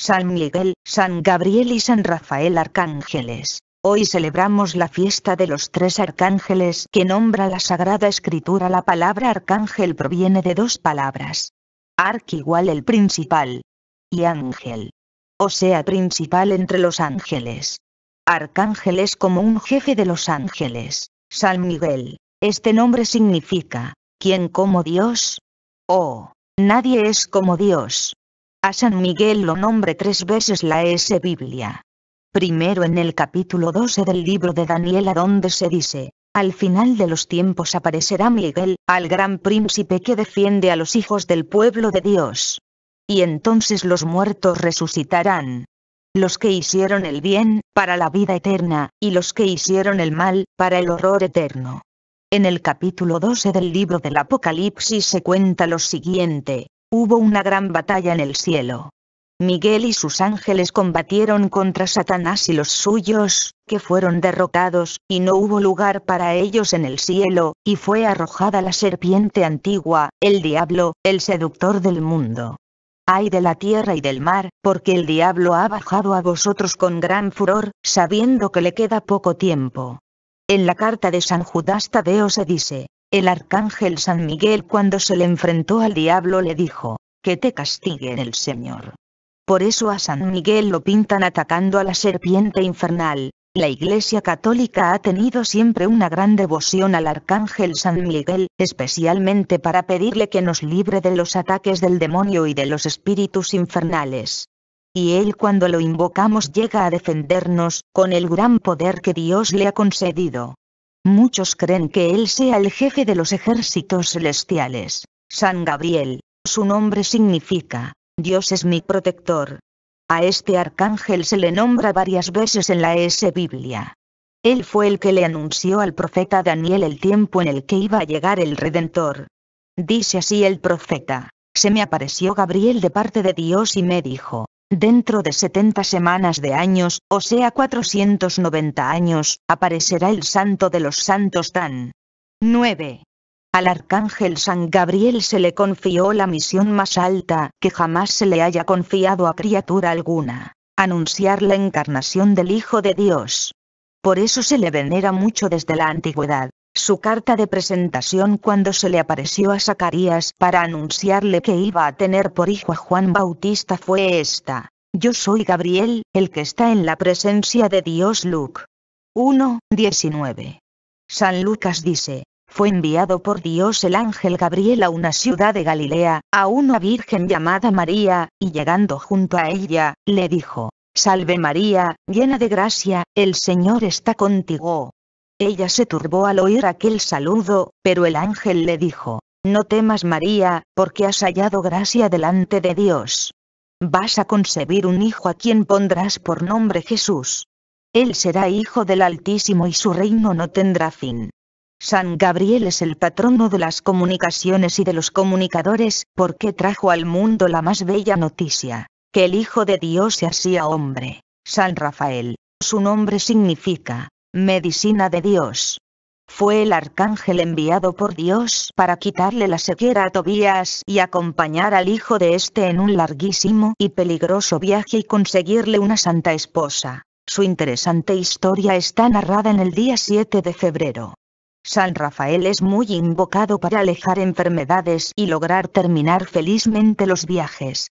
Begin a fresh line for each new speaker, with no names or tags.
San Miguel, San Gabriel y San Rafael Arcángeles. Hoy celebramos la fiesta de los tres arcángeles que nombra la Sagrada Escritura. La palabra arcángel proviene de dos palabras. Arc igual el principal. Y ángel. O sea, principal entre los ángeles. Arcángel es como un jefe de los ángeles. San Miguel. Este nombre significa, ¿quién como Dios? Oh, nadie es como Dios. A San Miguel lo nombre tres veces la S Biblia. Primero en el capítulo 12 del libro de Daniel, donde se dice, al final de los tiempos aparecerá Miguel, al gran príncipe que defiende a los hijos del pueblo de Dios. Y entonces los muertos resucitarán. Los que hicieron el bien, para la vida eterna, y los que hicieron el mal, para el horror eterno. En el capítulo 12 del libro del Apocalipsis se cuenta lo siguiente, Hubo una gran batalla en el cielo. Miguel y sus ángeles combatieron contra Satanás y los suyos, que fueron derrotados, y no hubo lugar para ellos en el cielo, y fue arrojada la serpiente antigua, el diablo, el seductor del mundo. Ay de la tierra y del mar, porque el diablo ha bajado a vosotros con gran furor, sabiendo que le queda poco tiempo. En la carta de San Judas Tadeo se dice, el arcángel San Miguel cuando se le enfrentó al diablo le dijo, que te castigue el Señor. Por eso a San Miguel lo pintan atacando a la serpiente infernal. La Iglesia Católica ha tenido siempre una gran devoción al Arcángel San Miguel, especialmente para pedirle que nos libre de los ataques del demonio y de los espíritus infernales. Y él cuando lo invocamos llega a defendernos, con el gran poder que Dios le ha concedido. Muchos creen que él sea el jefe de los ejércitos celestiales. San Gabriel, su nombre significa, Dios es mi protector. A este arcángel se le nombra varias veces en la S Biblia. Él fue el que le anunció al profeta Daniel el tiempo en el que iba a llegar el Redentor. Dice así el profeta, se me apareció Gabriel de parte de Dios y me dijo, Dentro de 70 semanas de años, o sea 490 años, aparecerá el santo de los santos tan. 9. Al arcángel San Gabriel se le confió la misión más alta que jamás se le haya confiado a criatura alguna, anunciar la encarnación del Hijo de Dios. Por eso se le venera mucho desde la antigüedad su carta de presentación cuando se le apareció a Zacarías para anunciarle que iba a tener por hijo a Juan Bautista fue esta. Yo soy Gabriel, el que está en la presencia de Dios. Luke 1:19. San Lucas dice, fue enviado por Dios el ángel Gabriel a una ciudad de Galilea, a una virgen llamada María, y llegando junto a ella, le dijo, Salve María, llena de gracia, el Señor está contigo, ella se turbó al oír aquel saludo, pero el ángel le dijo, No temas María, porque has hallado gracia delante de Dios. Vas a concebir un hijo a quien pondrás por nombre Jesús. Él será hijo del Altísimo y su reino no tendrá fin. San Gabriel es el patrono de las comunicaciones y de los comunicadores, porque trajo al mundo la más bella noticia, que el Hijo de Dios se hacía hombre. San Rafael, su nombre significa, Medicina de Dios. Fue el arcángel enviado por Dios para quitarle la sequera a Tobías y acompañar al hijo de este en un larguísimo y peligroso viaje y conseguirle una santa esposa. Su interesante historia está narrada en el día 7 de febrero. San Rafael es muy invocado para alejar enfermedades y lograr terminar felizmente los viajes.